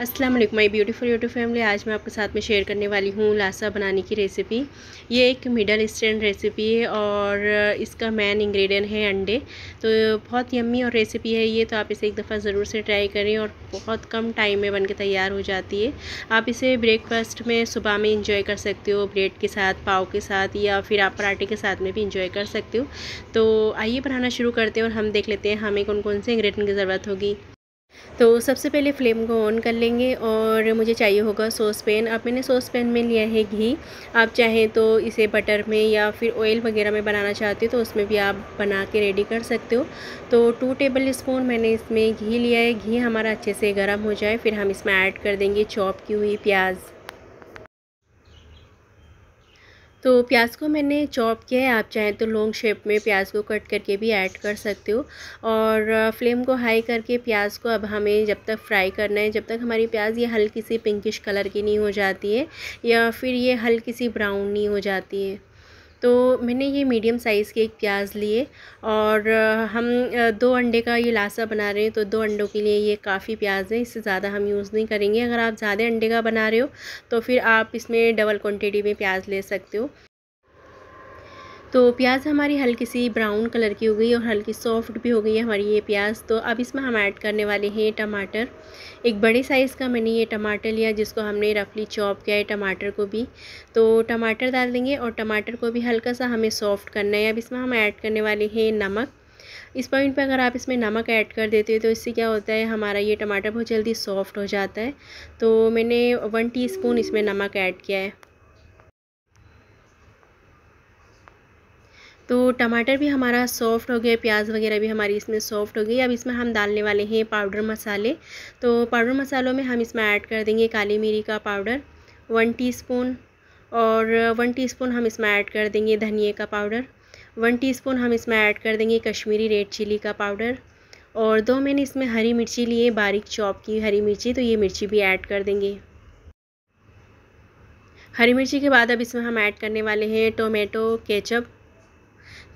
Aslam my beautiful YouTube family आज मैं आपके साथ में शेयर करने वाली हूँ लासा बनाने की रेसिपी ये एक मिडल ईस्टर्न रेसिपी है और इसका मेन इंग्रेडिएंट है अंडे तो बहुत यम्मी और रेसिपी है ये तो आप इसे एक दफ़ा ज़रूर से ट्राई करें और बहुत कम टाइम में बन के तैयार हो जाती है आप इसे ब्रेकफास्ट में सुबह में इंजॉय कर सकते हो ब्रेड के साथ पाव के साथ या फिर आप पराठे के साथ में भी इंजॉय कर सकते हो तो आइए बनाना शुरू करते हैं और हम देख लेते हैं हमें कौन कौन से इंग्रेडिएंट की ज़रूरत होगी तो सबसे पहले फ्लेम को ऑन कर लेंगे और मुझे चाहिए होगा सॉस पैन अब मैंने सॉस पैन में लिया है घी आप चाहें तो इसे बटर में या फिर ऑयल वगैरह में बनाना चाहते हो तो उसमें भी आप बना के रेडी कर सकते हो तो टू टेबल स्पून मैंने इसमें घी लिया है घी हमारा अच्छे से गर्म हो जाए फिर हम इसमें ऐड कर देंगे चॉप की हुई प्याज़ तो प्याज को मैंने चॉप किया है आप चाहें तो लॉन्ग शेप में प्याज को कट करके भी ऐड कर सकते हो और फ्लेम को हाई करके प्याज को अब हमें जब तक फ्राई करना है जब तक हमारी प्याज ये हल्की सी पिंकिश कलर की नहीं हो जाती है या फिर ये हल्की सी ब्राउन नहीं हो जाती है तो मैंने ये मीडियम साइज़ के एक प्याज लिए और हम दो अंडे का ये लासा बना रहे हैं तो दो अंडों के लिए ये काफ़ी प्याज है इससे ज़्यादा हम यूज़ नहीं करेंगे अगर आप ज़्यादा अंडे का बना रहे हो तो फिर आप इसमें डबल क्वान्टिटी में प्याज ले सकते हो तो प्याज हमारी हल्की सी ब्राउन कलर की हो गई और हल्की सॉफ्ट भी हो गई है हमारी ये प्याज तो अब इसमें हम ऐड करने वाले हैं टमाटर एक बड़े साइज़ का मैंने ये टमाटर लिया जिसको हमने रफली चॉप किया है टमाटर को भी तो टमाटर डाल देंगे और टमाटर को भी हल्का सा हमें सॉफ्ट करना है अब इसमें हम ऐड करने वाले हैं नमक इस पॉइंट पे अगर आप इसमें नमक ऐड कर देते हो तो इससे क्या होता है हमारा ये टमाटर बहुत जल्दी सॉफ्ट हो जाता है तो मैंने वन टीस्पून इसमें नमक ऐड किया है तो टमाटर भी हमारा सॉफ्ट हो गया प्याज वगैरह भी हमारी इसमें सॉफ्ट हो गई अब इसमें हम डालने वाले हैं पाउडर मसाले तो पाउडर मसालों में हम इसमें ऐड कर देंगे काली मिरी का पाउडर वन टीस्पून और वन टीस्पून हम इसमें ऐड कर देंगे धनिए का पाउडर वन टीस्पून हम इसमें ऐड कर देंगे कश्मीरी रेड चिली का पाउडर और दो मैंने इसमें हरी मिर्ची लिए बारीक चॉप की हरी मिर्ची तो ये मिर्ची भी ऐड कर देंगे हरी मिर्ची के बाद अब इसमें हम ऐड करने वाले हैं टोमेटो केचप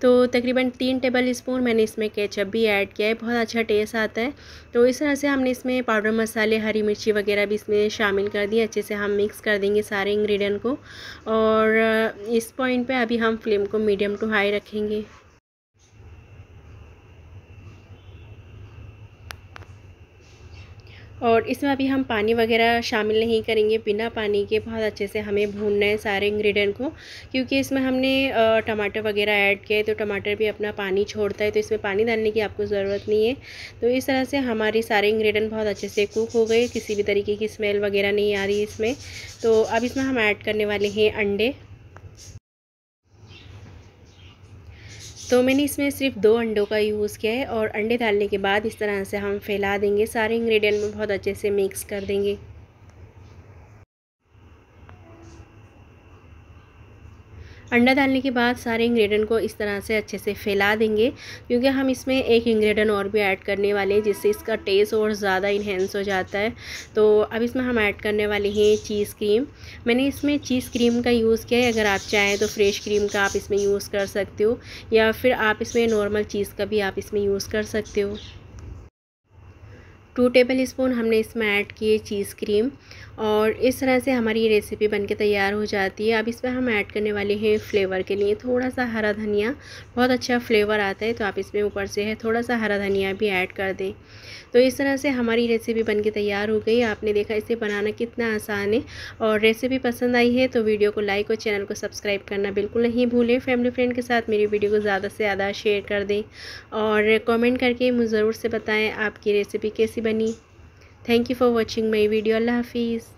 तो तकरीबन तीन टेबल स्पून मैंने इसमें केचप भी ऐड किया है बहुत अच्छा टेस्ट आता है तो इस तरह से हमने इसमें पाउडर मसाले हरी मिर्ची वगैरह भी इसमें शामिल कर दिए अच्छे से हम मिक्स कर देंगे सारे इंग्रेडिएंट को और इस पॉइंट पे अभी हम फ्लेम को मीडियम टू हाई रखेंगे और इसमें अभी हम पानी वगैरह शामिल नहीं करेंगे बिना पानी के बहुत अच्छे से हमें भूनना है सारे इंग्रेडिएंट को क्योंकि इसमें हमने टमाटर वगैरह ऐड किए तो टमाटर भी अपना पानी छोड़ता है तो इसमें पानी डालने की आपको ज़रूरत नहीं है तो इस तरह से हमारी सारे इंग्रेडिएंट बहुत अच्छे से कुक हो गए किसी भी तरीके की स्मेल वगैरह नहीं आ रही इसमें तो अब इसमें हम ऐड करने वाले हैं अंडे तो मैंने इसमें सिर्फ दो अंडों का यूज़ किया है और अंडे डालने के बाद इस तरह से हम फैला देंगे सारे इंग्रेडिएंट में बहुत अच्छे से मिक्स कर देंगे अंडा डालने के बाद सारे इंग्रेडिएंट को इस तरह से अच्छे से फैला देंगे क्योंकि हम इसमें एक इंग्रेडिएंट और भी ऐड करने वाले हैं जिससे इसका टेस्ट और ज़्यादा इन्हेंस हो जाता है तो अब इसमें हम ऐड करने वाले हैं चीज़ क्रीम मैंने इसमें चीज़ क्रीम का यूज़ किया है अगर आप चाहें तो फ्रेश क्रीम का आप इसमें यूज़ कर सकते हो या फिर आप इसमें नॉर्मल चीज़ का भी आप इसमें यूज़ कर सकते हो टू टेबल स्पून हमने इसमें ऐड किए चीज़ क्रीम और इस तरह से हमारी ये रेसिपी बनके तैयार हो जाती है अब इसमें हम ऐड करने वाले हैं फ्लेवर के लिए थोड़ा सा हरा धनिया बहुत अच्छा फ्लेवर आता है तो आप इसमें ऊपर से है थोड़ा सा हरा धनिया भी ऐड कर दें तो इस तरह से हमारी रेसिपी बनके तैयार हो गई आपने देखा इसे बनाना कितना आसान है और रेसिपी पसंद आई है तो वीडियो को लाइक और चैनल को सब्सक्राइब करना बिल्कुल नहीं भूलें फैमिली फ्रेंड के साथ मेरी वीडियो को ज़्यादा से ज़्यादा शेयर कर दें और कॉमेंट करके मुझे ज़रूर से बताएँ आपकी रेसिपी कैसी बनी Thank you for watching my video. Allah Hafiz.